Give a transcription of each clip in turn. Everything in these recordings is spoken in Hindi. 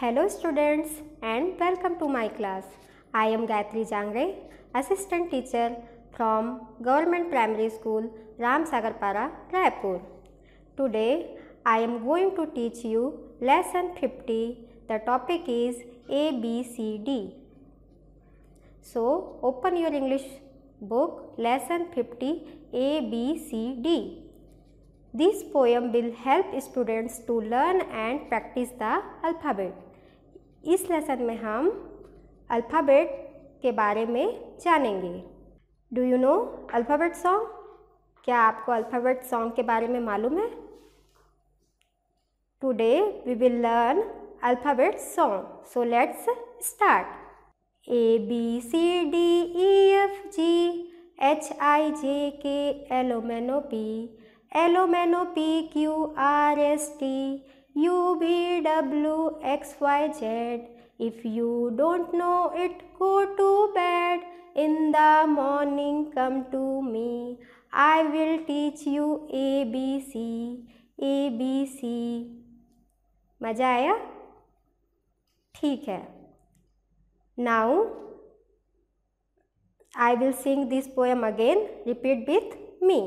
Hello students and welcome to my class. I am Gayatri Jangre, Assistant Teacher from Government Primary School Ram Sagarpara, Raipur. Today I am going to teach you lesson 50. The topic is ABCD. So open your English book lesson 50 ABCD. This poem will help students to learn and practice the alphabet. इस लेसन में हम अल्फ़ाबेट के बारे में जानेंगे do you know alphabet song क्या आपको अल्फ़ाबेट सॉन्ग के बारे में मालूम है today we will learn alphabet song so let's start A B C D E F G H I J K L P L O N O P Q R S T U V W X Y Z if you don't know it go to bed in the morning come to me i will teach you abc abc मजा आया ठीक है now I will sing this poem again repeat with me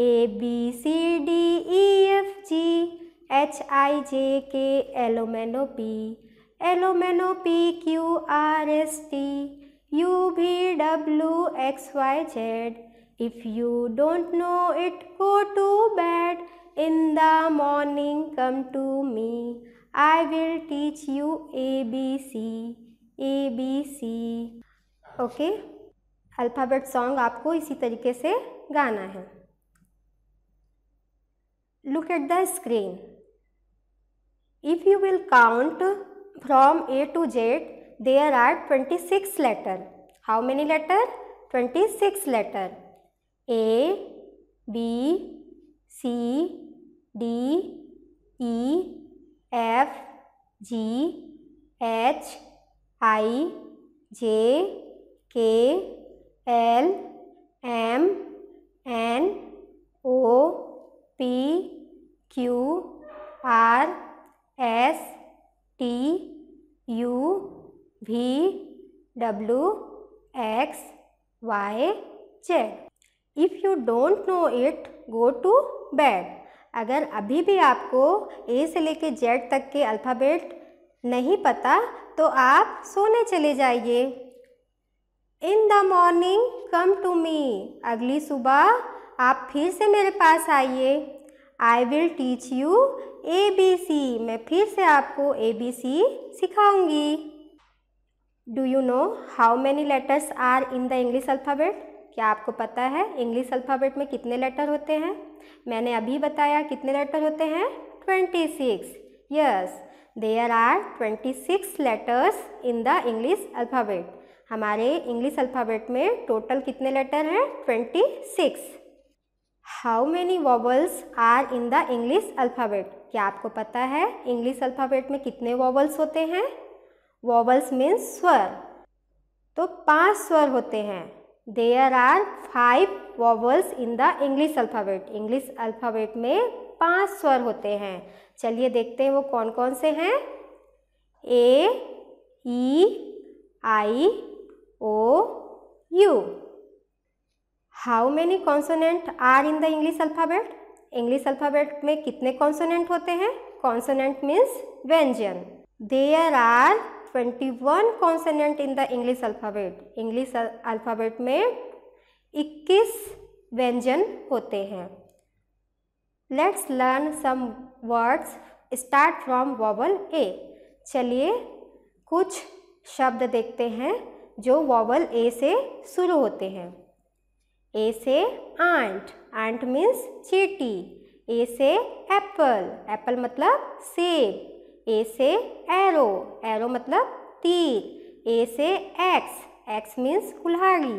A B C D E F G H I J K L M N O P L M N O P Q R S T U V W X Y Z if you don't know it go to bed in the morning come to me I will teach you A B C A B C okay alphabet song आपको इसी तरीके से गाना है look at the screen. If you will count from A to Z, there are 26 letter. How many letter? 26 letter. A, B, C, D, E, F, G, H, I, J, K, L, M, N, O, P, Q R S T U V W X Y Z if you don't know it go to bed अगर अभी भी आपको ए से लेके जेड तक के अल्फ़ाबेट नहीं पता तो आप सोने चले जाइए in the morning come to me अगली सुबह आप फिर से मेरे पास आइए I will teach you A B C मैं फिर से आपको ए बी सी सिखाऊंगी do you know how many letters are in the English alphabet क्या आपको पता है इंग्लिश अल्फ़ाबेट में कितने लेटर होते हैं मैंने अभी बताया कितने लेटर होते हैं twenty six yes there are twenty six letters in the English alphabet हमारे इंग्लिश अल्फ़ाबेट में टोटल कितने लेटर हैं twenty six how many vowels are in the English alphabet क्या आपको पता है इंग्लिश अल्फ़ाबेट में कितने वॉवल्स होते हैं वॉवल्स मीन्स स्वर तो पांच स्वर होते हैं there are five vowels in the English alphabet English alphabet में पांच स्वर होते हैं चलिए देखते हैं वो कौन कौन से हैं A E I O U how many consonant are in the English alphabet English alphabet में कितने कॉन्सोनेंट होते हैं कॉन्सोनेंट मीन्स व्यंजन there are 21 consonant in the English alphabet English alphabet में 21 व्यंजन होते हैं let's learn some words start from vowel A चलिए कुछ शब्द देखते हैं जो वॉबल ए से शुरू होते हैं ए से आंट आंट मीन्स चीटी ए से एप्पल एप्पल मतलब सेब ए से एरो एरो मतलब तीर ए से एक्स एक्स मीन्स कुल्हाड़ी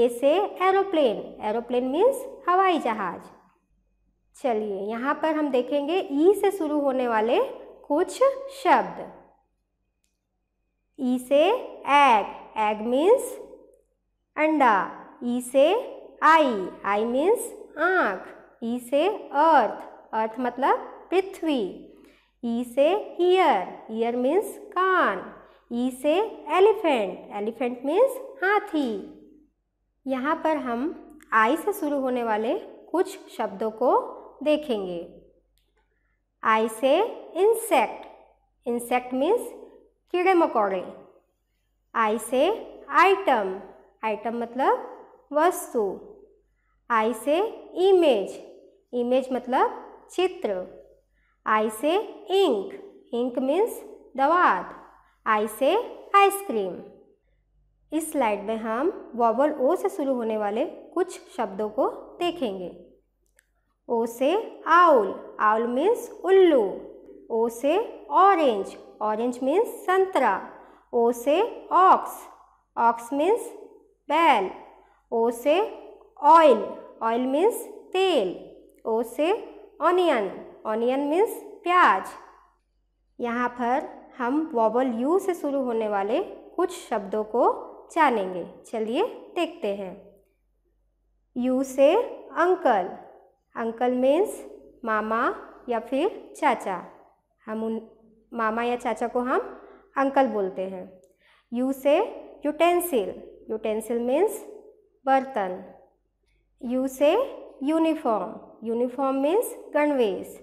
ए से एरोप्लेन एरोप्लेन मीन्स हवाई जहाज चलिए यहाँ पर हम देखेंगे ई e से शुरू होने वाले कुछ शब्द ई से एग एग मीन्स अंडा ई से आई आई मीन्स आँख ई से अर्थ अर्थ मतलब पृथ्वी ई से ईयर ईयर मीन्स कान ई से एलिफेंट एलिफेंट मीन्स हाथी यहाँ पर हम आई से शुरू होने वाले कुछ शब्दों को देखेंगे आई से इंसेक्ट इंसेक्ट मीन्स कीड़े मकोड़े आई से आइटम आइटम मतलब वस्तु आई से इमेज इमेज मतलब चित्र आई से इंक इंक मीन्स दवात आई से आइसक्रीम इस स्लाइड में हम वॉबल ओ से शुरू होने वाले कुछ शब्दों को देखेंगे ओ से आउल आउल मीन्स उल्लू ओ से ऑरेंज ऑरेंज मीन्स संतरा ओ से ऑक्स ऑक्स मीन्स बैल ओ से ऑयल ऑयल मीन्स तेल ओ से ऑनियन ऑनियन मीन्स प्याज यहाँ पर हम वॉबल यू से शुरू होने वाले कुछ शब्दों को जानेंगे चलिए देखते हैं यू से अंकल अंकल मीन्स मामा या फिर चाचा हम उन मामा या चाचा को हम अंकल बोलते हैं यू से यूटेंसिल यूटेंसिल मीन्स बर्तन यू से यूनिफॉर्म यूनिफॉर्म मीन्स गणवेश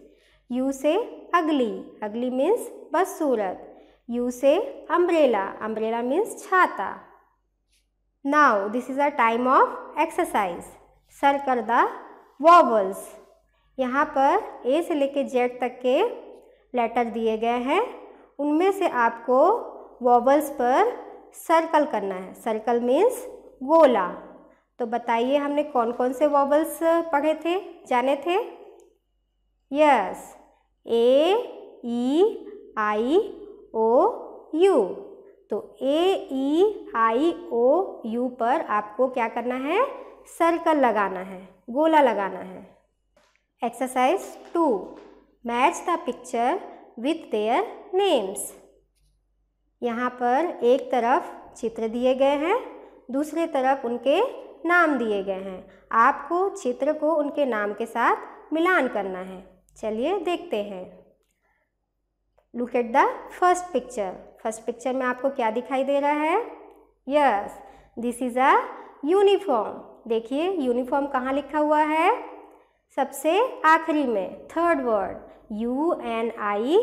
यू से अगली अगली मीन्स बदसूरत यू से अम्ब्रेला अम्ब्रेला मीन्स छाता now this is a time of exercise circle the vowels यहाँ पर ए से लेके जेड तक के लेटर दिए गए हैं उनमें से आपको वॉबल्स पर सर्कल करना है सर्कल मीन्स गोला तो बताइए हमने कौन कौन से वॉबल्स पढ़े थे जाने थे yes A E I O you तो ए ई आई ओ यू पर आपको क्या करना है सर्कल लगाना है गोला लगाना है exercise to match the picture with their names यहाँ पर एक तरफ चित्र दिए गए हैं दूसरे तरफ उनके नाम दिए गए हैं आपको चित्र को उनके नाम के साथ मिलान करना है चलिए देखते हैं look at the first picture first picture में आपको क्या दिखाई दे रहा है yes this is a uniform देखिए यूनिफॉर्म कहाँ लिखा हुआ है सबसे आखिरी में third word U N I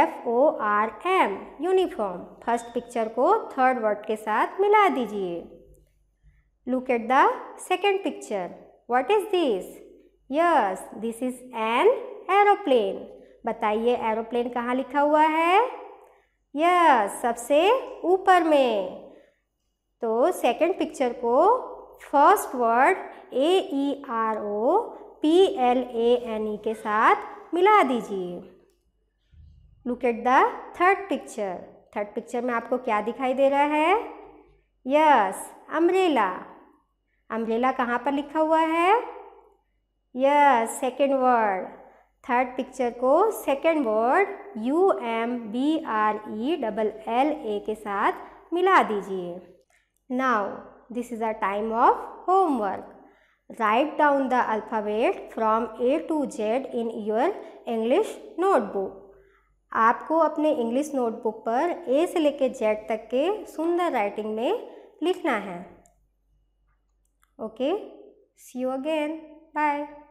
F O R M uniform first picture को थर्ड वर्ड के साथ मिला दीजिए Look at the second picture. What is this? Yes, this is an aeroplane. बताइए एरोप्लेन कहाँ लिखा हुआ है यस yes, सबसे ऊपर में तो सेकंड पिक्चर को first word A E R O P L A N E के साथ मिला दीजिए look at the third picture third picture में आपको क्या दिखाई दे रहा है यस yes, अम्ब्रेला अम्ब्रेला कहाँ पर लिखा हुआ है yes second word third picture को second word U M B R E double L A के साथ मिला दीजिए now this is a time of homework write down the alphabet from A to Z in your English notebook आपको अपने इंग्लिश नोटबुक पर ए से लेकर जेड तक के सुंदर राइटिंग में लिखना है Okay, see you again. Bye.